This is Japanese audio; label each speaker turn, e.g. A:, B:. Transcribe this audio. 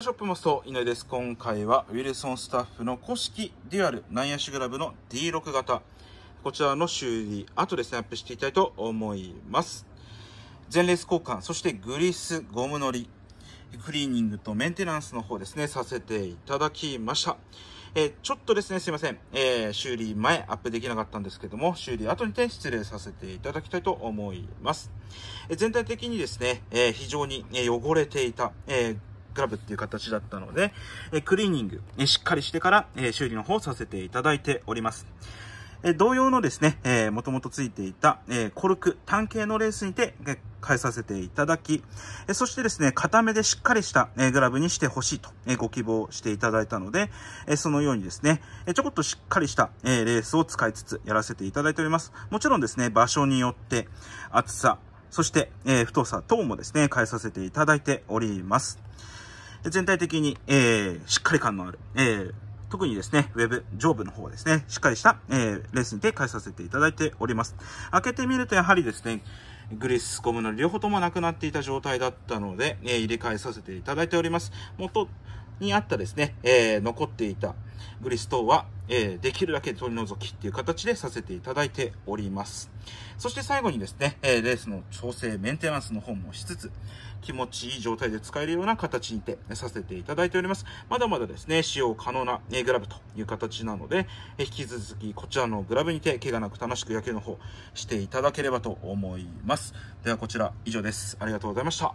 A: ショップマスト、井です。今回はウィルソンスタッフの古式デュアルアシグラブの D6 型。こちらの修理、後でスナップしていきたいと思います。前列交換、そしてグリス、ゴム乗り、クリーニングとメンテナンスの方ですね、させていただきました。えー、ちょっとですね、すいません。えー、修理前アップできなかったんですけども、修理後にて失礼させていただきたいと思います。えー、全体的にですね、え非常に、え汚れていた、えクラブっていう形だったので、えクリーニング、えしっかりしてから、え修理の方させていただいております。え同様のですね、えー、もともとついていた、えー、コルク、単形のレースにて、えー、変えさせていただき、えそしてですね、固めでしっかりした、えグラブにしてほしいと、えご希望していただいたので、えそのようにですね、えちょこっとしっかりした、えレースを使いつつやらせていただいております。もちろんですね、場所によって、厚さ、そして、え太さ等もですね、変えさせていただいております。全体的に、えー、しっかり感のある、えー、特にですね、ウェブ、上部の方はですね、しっかりした、えー、レースに展開させていただいております。開けてみるとやはりですね、グリス、ゴムの両方ともなくなっていた状態だったので、えー、入れ替えさせていただいております。元にあったですね、えー、残っていた、グリス等は、えー、できるだけ取り除きっていう形でさせていただいております。そして最後にですね、えー、レースの調整、メンテナンスの方もしつつ、気持ちいい状態で使えるような形にてさせていただいております。まだまだですね、使用可能なグラブという形なので、引き続きこちらのグラブにて怪我なく楽しく野球の方していただければと思います。ではこちら以上です。ありがとうございました。